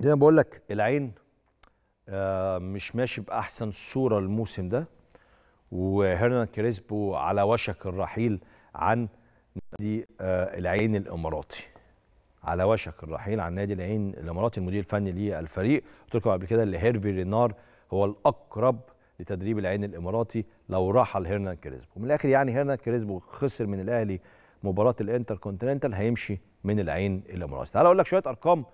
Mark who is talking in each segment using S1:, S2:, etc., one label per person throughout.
S1: زي ما بقول لك العين آه، مش ماشي باحسن صوره الموسم ده وهيرنان كريسبو على وشك الرحيل عن نادي آه، العين الاماراتي على وشك الرحيل عن نادي العين الاماراتي المدير الفني للفريق قلت لكم قبل كده اللي هيرفي رينار هو الاقرب لتدريب العين الاماراتي لو رحل هيرنان كريسبو من الاخر يعني هيرنان كريسبو خسر من الاهلي مباراه الانتر كونتيننتال هيمشي من العين الاماراتي تعال اقول لك شويه ارقام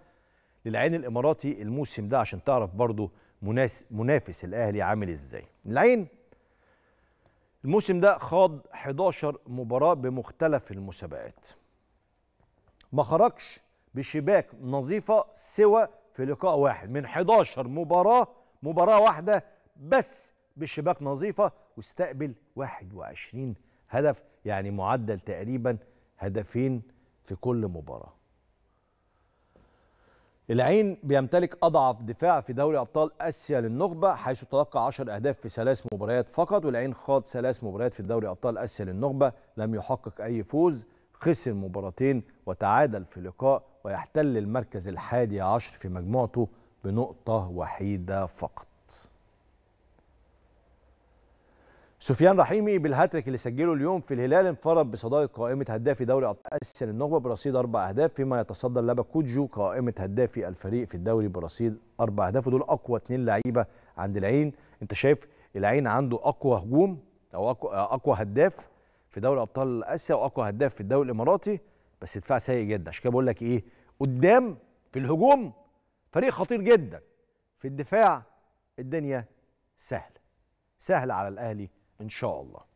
S1: للعين الاماراتي الموسم ده عشان تعرف برضه منافس الاهلي عامل ازاي العين الموسم ده خاض 11 مباراه بمختلف المسابقات ما خرجش بشباك نظيفه سوى في لقاء واحد من 11 مباراه مباراه واحده بس بشباك نظيفه واستقبل 21 هدف يعني معدل تقريبا هدفين في كل مباراه العين بيمتلك أضعف دفاع في دوري أبطال آسيا للنخبة حيث تلقى 10 أهداف في ثلاث مباريات فقط والعين خاض ثلاث مباريات في دوري أبطال آسيا للنخبة لم يحقق أي فوز خسر مباراتين وتعادل في لقاء ويحتل المركز الحادي عشر في مجموعته بنقطة وحيدة فقط سفيان رحيمي بالهاتريك اللي سجله اليوم في الهلال انفرد بصدارة قائمة هدافي دوري أبطال آسيا للنخبة برصيد أربع أهداف فيما يتصدر لابا كوجو قائمة هدافي الفريق في الدوري برصيد أربع أهداف ودول أقوى اثنين لعيبة عند العين أنت شايف العين عنده أقوى هجوم أو أقوى, أقوى هداف في دوري أبطال آسيا وأقوى هداف في الدوري الإماراتي بس دفاع سيء جدا عشان كده بقول لك إيه قدام في الهجوم فريق خطير جدا في الدفاع الدنيا سهلة سهلة على الأهلي İnşallah.